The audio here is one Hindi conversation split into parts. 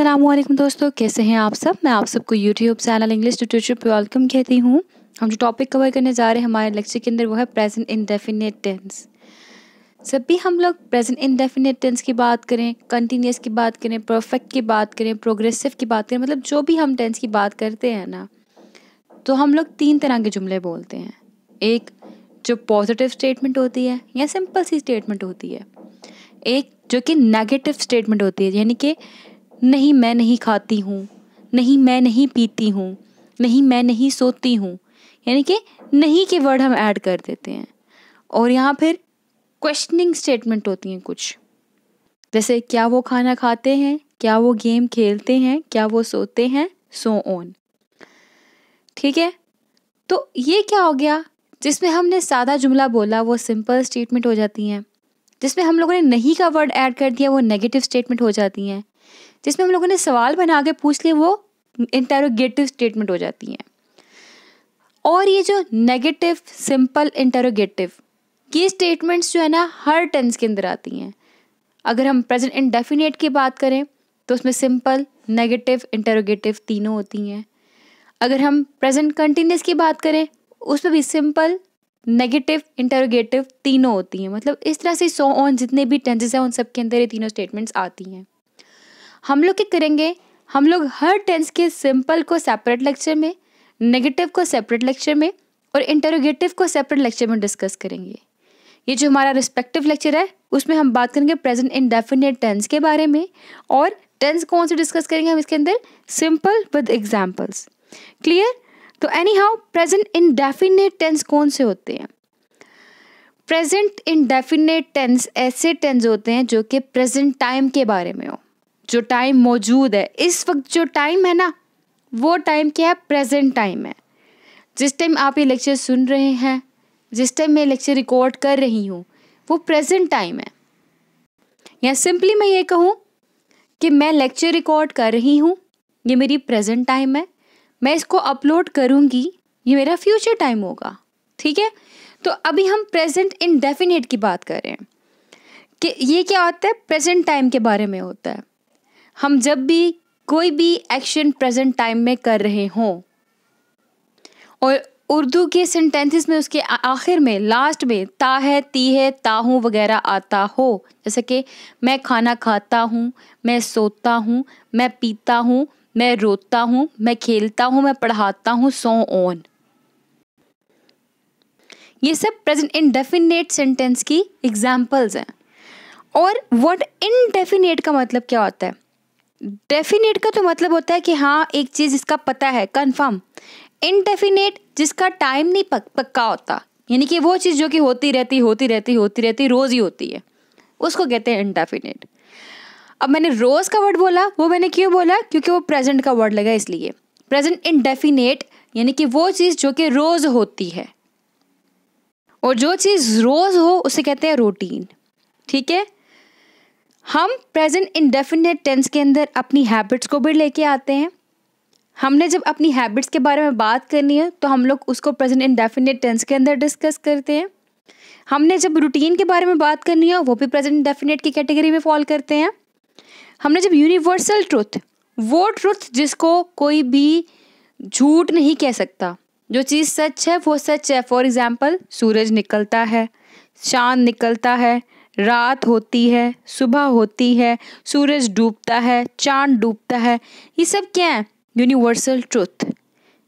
असलम दोस्तों कैसे हैं आप सब मैं आप सबको यूट्यूब चैनल इंग्लिश लिटरेचर पर वेलकम कहती हूँ हम जो टॉपिक कवर करने जा रहे हैं हमारे लेक्चर के अंदर वो है प्रेजेंट इंडेफिनेट टेंस जब भी हम लोग प्रेजेंट इंडेफिनेट टेंस की बात करें कंटिन्यूस की बात करें परफेक्ट की बात करें प्रोग्रेसिव की बात करें मतलब जो भी हम टेंस की बात करते हैं ना तो हम लोग तीन तरह के जुमले बोलते हैं एक जो पॉजिटिव स्टेटमेंट होती है या सिंपल सी स्टेटमेंट होती है एक जो कि नेगेटिव स्टेटमेंट होती है यानी कि नहीं मैं नहीं खाती हूँ नहीं मैं नहीं पीती हूँ नहीं मैं नहीं सोती हूँ यानी कि नहीं के वर्ड हम ऐड कर देते हैं और यहाँ फिर क्वेश्चनिंग स्टेटमेंट होती हैं कुछ जैसे क्या वो खाना खाते हैं क्या वो गेम खेलते हैं क्या वो सोते हैं सो ऑन ठीक है तो ये क्या हो गया जिसमें हमने सादा जुमला बोला वो सिंपल स्टेटमेंट हो जाती हैं जिसमें हम लोगों ने नहीं का वर्ड ऐड कर दिया वो नेगेटिव स्टेटमेंट हो जाती हैं जिसमें हम लोगों ने सवाल बना के पूछ लिए वो इंटेरोगेटिव स्टेटमेंट हो जाती हैं और ये जो नेगेटिव सिंपल इंटेरोगेटिव ये स्टेटमेंट्स जो है ना हर टेंस के अंदर आती हैं अगर हम प्रेजेंट इंडेफिनेट की बात करें तो उसमें सिंपल नेगेटिव इंटेरोगेटिव तीनों होती हैं अगर हम प्रेजेंट कंटिन्यूस की बात करें उसमें भी सिंपल नेगेटिव इंटरोगेटिव तीनों होती हैं मतलब इस तरह से सो ऑन जितने भी टेंसेस हैं उन सब के अंदर ये तीनों स्टेटमेंट्स आती हैं हम लोग क्या करेंगे हम लोग हर टेंस के सिंपल को सेपरेट लेक्चर में नेगेटिव को सेपरेट लेक्चर में और इंटरोगेटिव को सेपरेट लेक्चर में डिस्कस करेंगे ये जो हमारा रिस्पेक्टिव लेक्चर है उसमें हम बात करेंगे प्रेजेंट डेफिनेट टेंस के बारे में और टेंस कौन से डिस्कस करेंगे हम इसके अंदर सिंपल विद एग्जाम्पल्स क्लियर तो anyhow present definite tense कौन से होते हैं प्रेजेंट डेफिनेट टेंस ऐसे टेंस होते हैं जो कि प्रेजेंट टाइम के बारे में हो जो टाइम मौजूद है इस वक्त जो टाइम है ना वो टाइम क्या है प्रेजेंट टाइम है जिस टाइम आप ये लेक्चर सुन रहे हैं जिस टाइम मैं लेक्चर रिकॉर्ड कर रही हूँ वो प्रेजेंट टाइम है या सिंपली मैं ये कहूँ कि मैं लेक्चर रिकॉर्ड कर रही हूँ ये मेरी प्रेजेंट टाइम है मैं इसको अपलोड करूँगी ये मेरा फ्यूचर टाइम होगा ठीक है तो अभी हम प्रेजेंट इनडेफिनेट की बात कर रहे हैं कि ये क्या होता है प्रेजेंट टाइम के बारे में होता है हम जब भी कोई भी एक्शन प्रेजेंट टाइम में कर रहे हों और उर्दू के सेंटेंसेस में उसके आखिर में लास्ट में ता है ती है ता हूँ वगैरह आता हो जैसे कि मैं खाना खाता हूँ मैं सोता हूँ मैं पीता हूँ मैं रोता हूँ मैं खेलता हूँ मैं पढ़ाता हूँ सो ऑन ये सब प्रेजेंट इनडेफिनेट सेंटेंस की एग्जाम्पल्स हैं और वर्ड इनडेफिनेट का मतलब क्या होता है डेफिनेट का तो मतलब होता है कि हाँ एक चीज़ इसका पता है कंफर्म इनडेफिनेट जिसका टाइम नहीं पक, पक्का होता यानी कि वो चीज़ जो कि होती रहती होती रहती होती रहती रोज़ ही होती है उसको कहते हैं इनडेफिनेट अब मैंने रोज़ का वर्ड बोला वो मैंने क्यों बोला क्योंकि वो प्रेजेंट का वर्ड लगा इसलिए प्रेजेंट इनडेफिनेट यानी कि वो चीज़ जो कि रोज़ होती है और जो चीज़ रोज़ हो उसे कहते हैं रूटीन ठीक है हम प्रेजेंट इंडेफिनेट टेंस के अंदर अपनी हैबिट्स को भी लेके आते हैं हमने जब अपनी हैबिट्स के बारे में बात करनी है तो हम लोग उसको प्रेजेंट इंडेफिनेट टेंस के अंदर डिस्कस करते हैं हमने जब रूटीन के बारे में बात करनी है वो भी प्रेजेंट इंडेफिनेट की कैटेगरी में फॉल करते हैं हमने जब यूनिवर्सल ट्रुथ वो ट्रुथ जिसको कोई भी झूठ नहीं कह सकता जो चीज़ सच है वो सच है फॉर एग्ज़ाम्पल सूरज निकलता है चाँद निकलता है रात होती है सुबह होती है सूरज डूबता है चांद डूबता है ये सब क्या है यूनिवर्सल ट्रुथ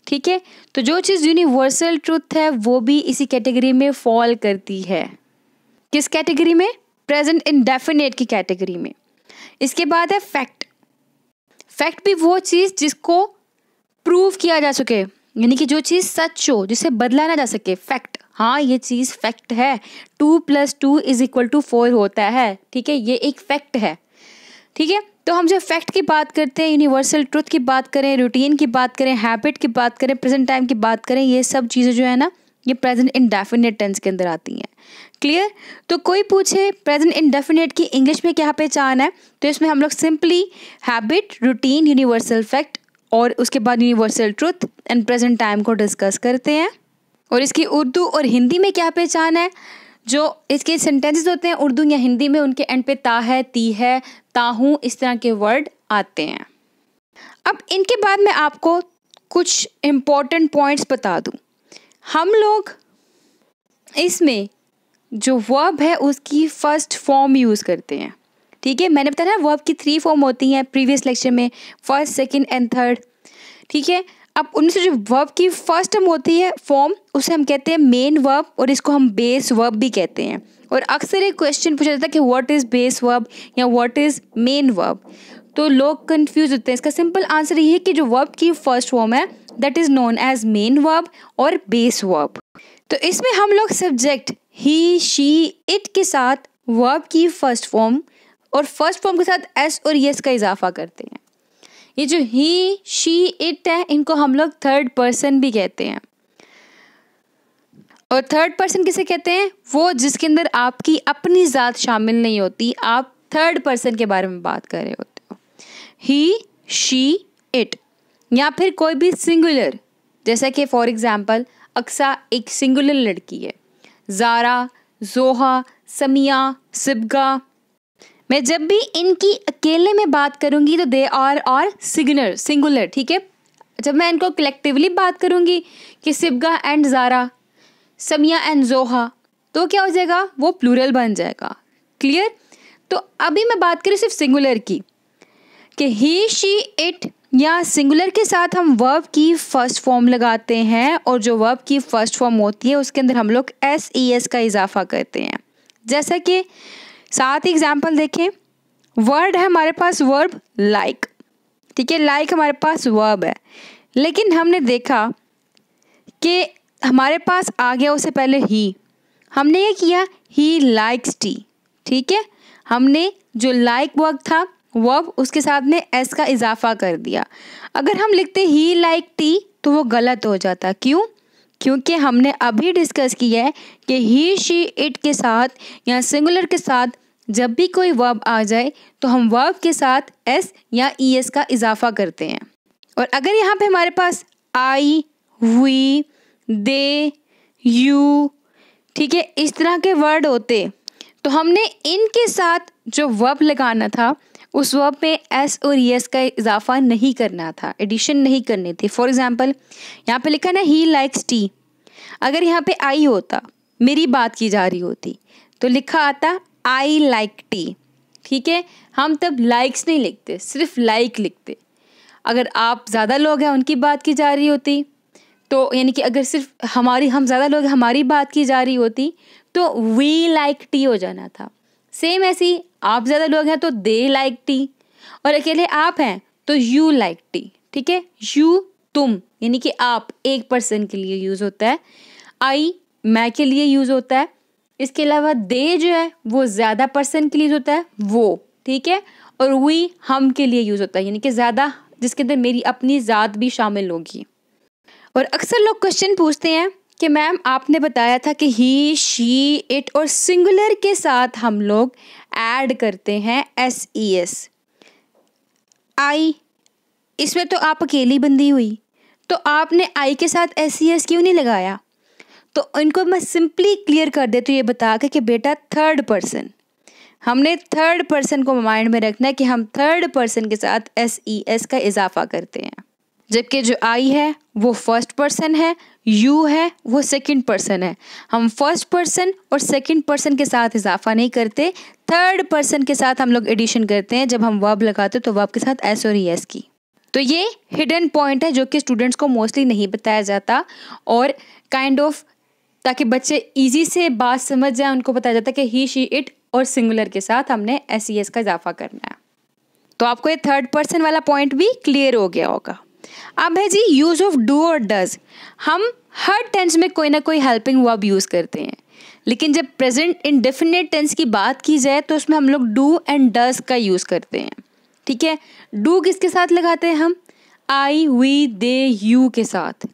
ठीक है तो जो चीज़ यूनिवर्सल ट्रुथ है वो भी इसी कैटेगरी में फॉल करती है किस कैटेगरी में प्रेजेंट इनडेफिनेट की कैटेगरी में इसके बाद है फैक्ट फैक्ट भी वो चीज़ जिसको प्रूव किया जा सके यानी कि जो चीज़ सच हो जिसे बदला ना जा सके फैक्ट हाँ ये चीज़ फैक्ट है two plus two is equal to four होता है ठीक है ये एक फैक्ट है ठीक है तो हम जब फैक्ट की बात करते हैं यूनिवर्सल ट्रुथ की बात करें रूटीन की बात करें हैबिट की बात करें प्रेजेंट टाइम की बात करें ये सब चीज़ें जो है ना ये प्रेजेंट डेफिनेट टेंस के अंदर आती हैं क्लियर तो कोई पूछे प्रेजेंट डेफिनेट की इंग्लिश में क्या पहचान है तो इसमें हम लोग simply habit routine universal fact और उसके बाद universal truth and present time को डिस्कस करते हैं और इसकी उर्दू और हिंदी में क्या पहचान है जो इसके सेंटेंसेस होते हैं उर्दू या हिंदी में उनके एंड पे ता है ती है ताहूँ इस तरह के वर्ड आते हैं अब इनके बाद मैं आपको कुछ इम्पोर्टेंट पॉइंट्स बता दूँ हम लोग इसमें जो वर्ब है उसकी फ़र्स्ट फॉर्म यूज़ करते हैं ठीक है मैंने बताया वर्ब की थ्री फॉर्म होती हैं प्रीवियस लेक्चर में फर्स्ट सेकेंड एंड थर्ड ठीक है अब उनमें से जो वर्ब की फर्स्ट टर्म होती है फॉर्म उसे हम कहते हैं मेन वर्ब और इसको हम बेस वर्ब भी कहते हैं और अक्सर एक क्वेश्चन पूछा जाता है कि व्हाट इज़ बेस वर्ब या व्हाट इज़ मेन वर्ब तो लोग कंफ्यूज होते हैं इसका सिंपल आंसर ये है कि जो वर्ब की फर्स्ट फॉर्म है that is known as main verb और बेस वर्ब तो इसमें हम लोग सब्जेक्ट ही शी इट के साथ वर्ब की फर्स्ट फॉर्म और फर्स्ट फॉर्म के साथ एस और यस का इजाफा करते हैं ये जो ही शी इट है इनको हम लोग थर्ड पर्सन भी कहते हैं और थर्ड पर्सन किसे कहते हैं वो जिसके अंदर आपकी अपनी ज़ात शामिल नहीं होती आप थर्ड पर्सन के बारे में बात कर रहे होते हो ही शी इट या फिर कोई भी सिंगुलर जैसा कि फॉर एग्ज़ाम्पल अक्सा एक सिंगुलर लड़की है जारा जोहा समिया सिबगा मैं जब भी इनकी अकेले में बात करूँगी तो दे आर और सिग्नर सिंगुलर ठीक है जब मैं इनको कलेक्टिवली बात करूंगी कि सिबगा एंड ज़ारा समिया एंड जोहा तो क्या हो जाएगा वो प्लूरल बन जाएगा क्लियर तो अभी मैं बात करूँ सिर्फ सिंगुलर की कि ही शी इट या सिंगुलर के साथ हम वर्ब की फर्स्ट फॉर्म लगाते हैं और जो वर्ब की फर्स्ट फॉर्म होती है उसके अंदर हम लोग एस ई एस का इजाफा करते हैं जैसा कि साथ ही एग्जाम्पल देखें वर्ड है हमारे पास वर्ब लाइक ठीक है लाइक हमारे पास वर्ब है लेकिन हमने देखा कि हमारे पास आ गया उससे पहले ही हमने ये किया ही लाइक्स टी ठीक है हमने जो लाइक like वर्ब था वर्ब उसके साथ में एस का इजाफा कर दिया अगर हम लिखते ही लाइक टी तो वो गलत हो जाता क्यों क्योंकि हमने अभी डिस्कस किया है कि ही शी इट के साथ या सिंगुलर के साथ जब भी कोई वर्ब आ जाए तो हम वर्ब के साथ एस या ई एस का इजाफा करते हैं और अगर यहाँ पे हमारे पास आई वी दे यू ठीक है इस तरह के वर्ड होते तो हमने इनके साथ जो वर्ब लगाना था उस वर्ब में एस और यस e का इजाफा नहीं करना था एडिशन नहीं करने थे फॉर एग्ज़ाम्पल यहाँ पे लिखा ना ही लाइक्स टी अगर यहाँ पे आई होता मेरी बात की जा रही होती तो लिखा आता आई लाइक टी ठीक है हम तब लाइक्स नहीं लिखते सिर्फ लाइक लिखते अगर आप ज़्यादा लोग हैं उनकी बात की जा रही होती तो यानी कि अगर सिर्फ हमारी हम ज़्यादा लोग हमारी बात की जा रही होती तो वी लाइक टी हो जाना था सेम ऐसी आप ज़्यादा लोग हैं तो दे लाइक टी और अकेले आप हैं तो यू लाइक टी ठीक है यू तुम यानी कि आप एक पर्सन के लिए यूज़ होता है आई मैं के लिए यूज़ होता है इसके अलावा दे जो है वो ज़्यादा पर्सन के लिए यूज़ होता है वो ठीक है और वी हम के लिए यूज़ होता है यानी कि ज़्यादा जिसके अंदर मेरी अपनी ज़ात भी शामिल होगी और अक्सर लोग क्वेश्चन पूछते हैं कि मैम आपने बताया था कि ही शी इट और सिंगुलर के साथ हम लोग ऐड करते हैं एस ई एस आई इसमें तो आप अकेली बंदी हुई तो आपने आई के साथ एस ई एस क्यों नहीं लगाया तो इनको मैं सिंपली क्लियर कर देती तो ये बता के कि बेटा थर्ड पर्सन हमने थर्ड पर्सन को माइंड में रखना है कि हम थर्ड पर्सन के साथ एस ई एस का इजाफा करते हैं जबकि जो आई है वो फर्स्ट पर्सन है यू है वो सेकंड पर्सन है हम फर्स्ट पर्सन और सेकंड पर्सन के साथ इजाफा नहीं करते थर्ड पर्सन के साथ हम लोग एडिशन करते हैं जब हम वर्ब लगाते हैं तो वर्ब के साथ एस और ई e, एस की तो ये हिडन पॉइंट है जो कि स्टूडेंट्स को मोस्टली नहीं बताया जाता और काइंड kind ऑफ of, ताकि बच्चे इजी से बात समझ जाए उनको बताया जाता है कि ही शी इट और सिंगुलर के साथ हमने एस ई एस का इजाफा करना है तो आपको ये थर्ड पर्सन वाला पॉइंट भी क्लियर हो गया होगा अब है जी यूज ऑफ डू और डज हम हर टेंस में कोई ना कोई हेल्पिंग वर्ब यूज़ करते हैं लेकिन जब प्रेजेंट इन डेफिनेट टेंस की बात की जाए तो उसमें हम लोग डू एंड डज का यूज़ करते हैं ठीक है डू किसके साथ लगाते हैं हम आई वी दे यू के साथ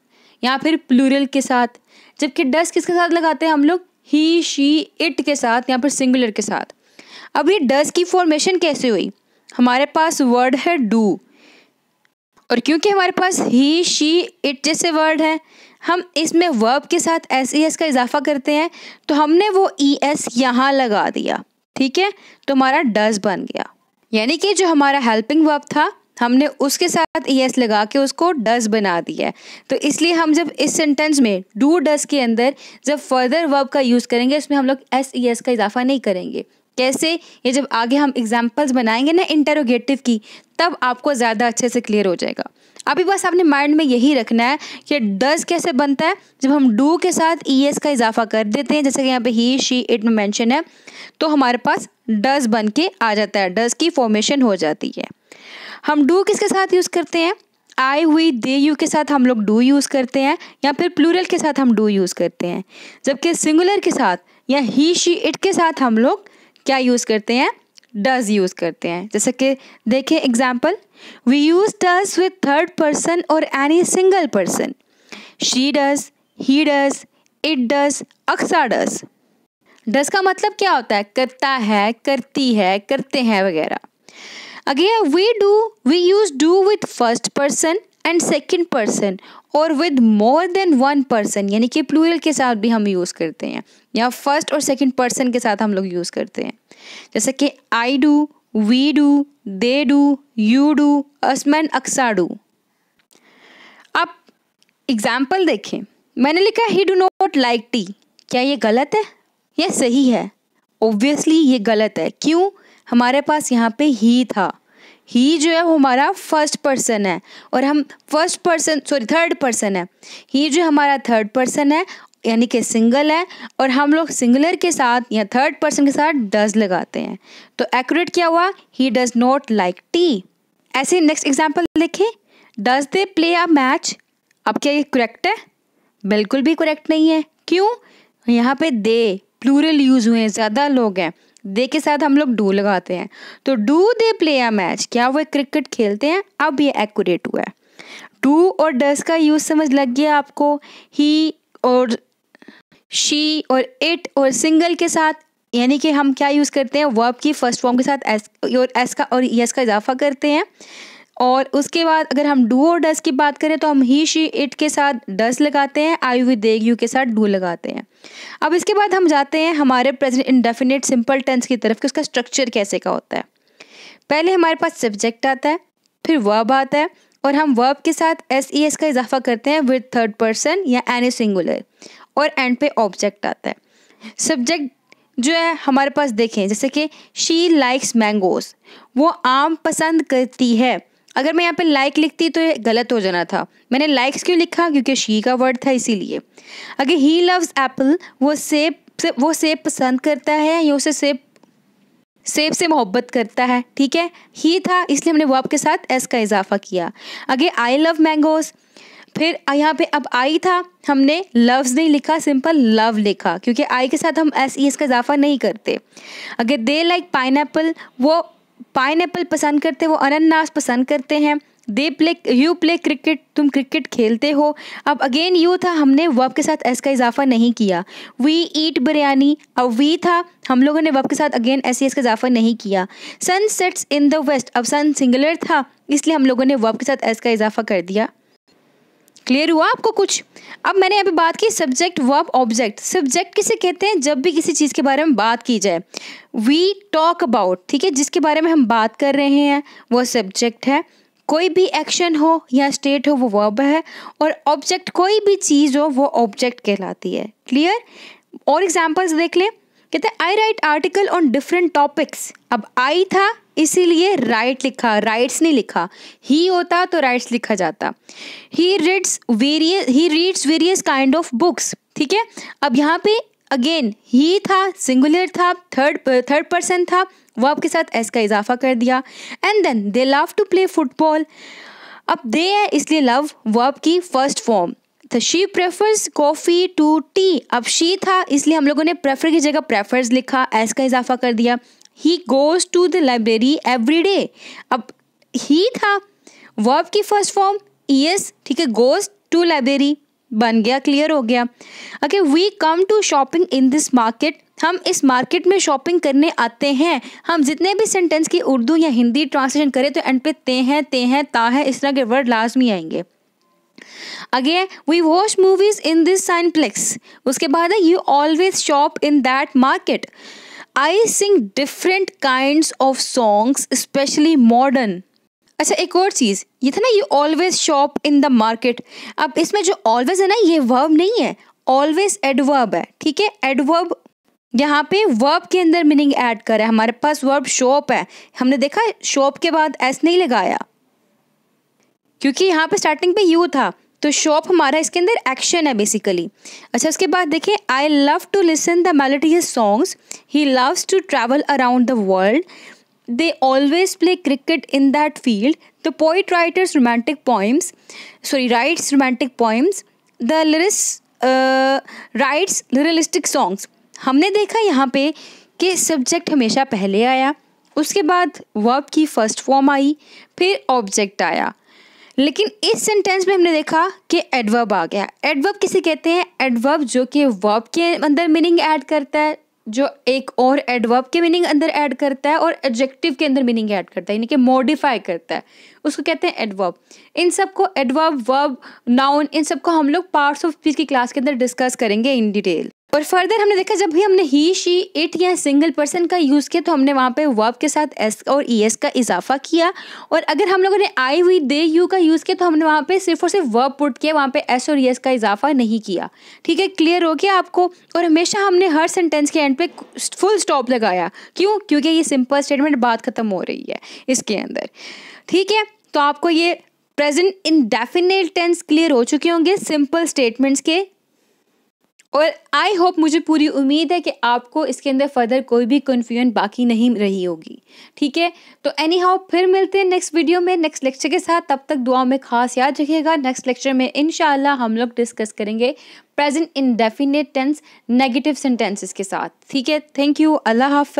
या फिर प्लूरल के साथ जबकि डस किसके साथ लगाते हैं हम लोग ही शी इट के साथ या फिर सिंगुलर के साथ अब ये डस की फॉर्मेशन कैसे हुई हमारे पास वर्ड है डू और क्योंकि हमारे पास ही शी इट जैसे वर्ड हैं हम इसमें वर्ब के साथ एस ई एस का इजाफा करते हैं तो हमने वो ई e, एस यहाँ लगा दिया ठीक है तो हमारा डज बन गया यानी कि जो हमारा हेल्पिंग वर्ब था हमने उसके साथ ई e, एस लगा के उसको डज बना दिया तो इसलिए हम जब इस सेंटेंस में डू डज के अंदर जब फर्दर वर्ब का यूज़ करेंगे इसमें हम लोग एस ई एस का इजाफा नहीं करेंगे कैसे ये जब आगे हम एग्जाम्पल्स बनाएंगे ना इंटेरोगेटिव की तब आपको ज़्यादा अच्छे से क्लियर हो जाएगा अभी बस आपने माइंड में यही रखना है कि डज कैसे बनता है जब हम डू के साथ ई एस का इजाफा कर देते हैं जैसे कि यहाँ पे ही शी इट में मैंशन है तो हमारे पास डज बन के आ जाता है डज की फॉर्मेशन हो जाती है हम डू किसके साथ यूज़ करते हैं आई हुई दे यू के साथ हम लोग डू यूज़ करते हैं या फिर प्लूरल के साथ हम डू यूज़ करते हैं जबकि सिंगुलर के साथ या ही शी इट के साथ हम लोग क्या यूज़ करते हैं डज यूज़ करते हैं जैसे कि देखें example we use does with third person और any single person she does he does it does अक्सा डज डज का मतलब क्या होता है करता है करती है करते हैं वगैरह अगे we do we use do with first person and second person और with more than one person यानी कि प्लूरल के साथ भी हम यूज़ करते हैं या फर्स्ट और सेकंड पर्सन के साथ हम लोग यूज़ करते हैं जैसे कि I do we do they do you do असमैन अक्सा डू आप एग्जाम्पल देखें मैंने लिखा he do not like tea क्या ये गलत है या सही है ऑब्वियसली ये गलत है क्यों हमारे पास यहाँ पे ही था ही जो है वो हमारा फर्स्ट पर्सन है और हम first person sorry third person है ही जो हमारा थर्ड पर्सन है यानी कि सिंगल है और हम लोग सिंगलर के साथ या थर्ड पर्सन के साथ डज लगाते हैं तो एक्यूरेट क्या हुआ he does not like tea ऐसे नेक्स्ट एग्जाम्पल देखें does they play a match अब क्या ये करेक्ट है बिल्कुल भी करेक्ट नहीं है क्यों यहाँ पे दे प्लूरल यूज़ हुए हैं ज़्यादा लोग हैं दे के साथ हम लोग डू लगाते हैं तो do they play a match क्या वो क्रिकेट खेलते हैं अब ये एक्यूरेट हुआ है डू और डस का यूज समझ लग गया आपको ही और शी और इट और सिंगल के साथ यानी कि हम क्या यूज़ करते हैं वर्ब की फर्स्ट फॉर्म के साथ एस और एस का और यस का इजाफा करते हैं और उसके बाद अगर हम डू और डस की बात करें तो हम ही शी इट के साथ डस लगाते हैं आई वी देग यू के साथ डू लगाते हैं अब इसके बाद हम जाते हैं हमारे प्रेजेंट इंडेफिनेट सिंपल टेंस की तरफ कि उसका स्ट्रक्चर कैसे का होता है पहले हमारे पास सब्जेक्ट आता है फिर वर्ब आता है और हम वर्ब के साथ एस ई एस का इजाफा करते हैं विद थर्ड पर्सन या एनी सिंगुलर और एंड पे ऑब्जेक्ट आता है सब्जेक्ट जो है हमारे पास देखें जैसे कि शी लाइक्स मैंगोज वो आम पसंद करती है अगर मैं यहाँ पे लाइक लिखती तो ये गलत हो जाना था मैंने लाइक्स क्यों लिखा क्योंकि शी का वर्ड था इसीलिए अगर ही लव्स एप्पल वो सेब से वो सेब पसंद करता है या उसे सेब सेब से मोहब्बत करता है ठीक है ही था इसलिए हमने वो आपके साथ एस का इजाफा किया अगे आई लव मैंगोज़ फिर यहाँ पे अब आई था हमने लव्स नहीं लिखा सिंपल लव लिखा क्योंकि आई के साथ हम एस ई एस का इजाफा नहीं करते अगर दे लाइक पाइन वो पाइन पसंद करते हैं वो अनन्नास पसंद करते हैं they play you play cricket तुम क्रिकेट खेलते हो अब अगेन यू था हमने वब के साथ एस का इजाफा नहीं किया वी ईट बिरयानी अब वी था हम लोगों ने वब के साथ अगेन एस एस का इजाफा नहीं किया sun sets in the west अब सन सिंगुलर था इसलिए हम लोगों ने वब के साथ एस का इजाफा कर दिया क्लियर हुआ आपको कुछ अब मैंने यहाँ पे बात की सब्जेक्ट वर्ब ऑब्जेक्ट सब्जेक्ट किसे कहते हैं जब भी किसी चीज़ के बारे में बात की जाए वी टॉक अबाउट ठीक है जिसके बारे में हम बात कर रहे हैं वो सब्जेक्ट है कोई भी एक्शन हो या स्टेट हो वो वर्ब है और ऑब्जेक्ट कोई भी चीज़ हो वो ऑब्जेक्ट कहलाती है क्लियर और एग्जाम्पल्स देख लें कहते हैं I write article on different topics अब आई था इसीलिए राइट लिखा राइट्स नहीं लिखा ही होता तो राइट्स लिखा जाता he reads various he reads various kind of books ठीक है अब यहाँ पे अगेन ही था सिंगुलर था थर्ड थर्ड पर्सन था वो आपके साथ एस का इजाफा कर दिया and then they love to play football अब दे है इसलिए लव वर्ब की फर्स्ट फॉर्म तो she prefers coffee to tea अब शी था इसलिए हम लोगों ने प्रेफर की जगह प्रेफर्स लिखा एस का इजाफा कर दिया he goes to the library every day अब ही था वर्ब की फर्स्ट फॉर्म ई एस ठीक है गोज़ टू लाइब्रेरी बन गया क्लियर हो गया okay we come to shopping in this market हम इस मार्केट में शॉपिंग करने आते हैं हम जितने भी सेंटेंस की उर्दू या हिंदी ट्रांसलेशन करें तो एंड पे ते हैं ते हैं ता है इस तरह के वर्ड लाजमी आएंगे again we watch movies in this cineplex उसके बाद है you always shop in that market I sing different kind of songs specially modern अच्छा एक और चीज़ ये था ना you always shop in the market अब इसमें जो ऑलवेज है ना ये वर्ब नहीं है ऑलवेज एडवर्ब है ठीक है एडवर्ब यहाँ पे वर्ब के अंदर मीनिंग ऐड करा है हमारे पास वर्ब शॉप है हमने देखा शॉप के बाद एस नहीं लगाया क्योंकि यहाँ पे स्टार्टिंग पे यू था तो शॉप हमारा इसके अंदर एक्शन है बेसिकली अच्छा उसके बाद देखें I love to listen the melodious songs he loves to travel around the world they always play cricket in that field the poet writers romantic poems sorry writes romantic poems the lyrics writes writes songs uh, हमने देखा यहाँ पे कि सब्जेक्ट हमेशा पहले आया उसके बाद वर्ब की फर्स्ट फॉर्म आई फिर ऑब्जेक्ट आया लेकिन इस सेंटेंस में हमने देखा कि एडवर्ब आ गया एडवर्ब किसे कहते हैं एडवर्ब जो कि वर्ब के अंदर मीनिंग ऐड करता है जो एक और एडवर्ब के मीनिंग अंदर ऐड करता है और एडजेक्टिव के अंदर मीनिंग ऐड करता है यानी कि मॉडिफाई करता है उसको कहते हैं एडवर्ब इन सब को एडवर्ब वर्ब नाउन इन सब को हम लोग पार्ट्स ऑफ स्पीच की क्लास के अंदर डिस्कस करेंगे इन डिटेल और फर्दर हमने देखा जब भी हमने ही शी इट या सिंगल पर्सन का यूज़ किया तो हमने वहाँ पे वर्ब के साथ एस और ई एस का इजाफा किया और अगर हम लोगों ने आई वी दे यू का यूज़ किया तो हमने वहाँ पे सिर्फ और सिर्फ वर्ब पुट किया वहाँ पे एस और ई एस का इजाफा नहीं किया ठीक है क्लियर हो गया आपको और हमेशा हमने हर सेंटेंस के एंड पे फुल स्टॉप लगाया क्यों क्योंकि ये सिंपल स्टेटमेंट बात ख़त्म हो रही है इसके अंदर ठीक है तो आपको ये present indefinite tense clear हो चुके होंगे सिंपल स्टेटमेंट्स के और आई होप मुझे पूरी उम्मीद है कि आपको इसके अंदर फर्दर कोई भी कन्फ्यूजन बाकी नहीं रही होगी ठीक है तो एनी हाउ फिर मिलते हैं नेक्स्ट वीडियो में नेक्स्ट लेक्चर के साथ तब तक दुआ में खास याद रखिएगा नेक्स्ट लेक्चर में इन हम लोग डिस्कस करेंगे present indefinite tense negative sentences के साथ ठीक है थैंक यू अल्लाह हाफ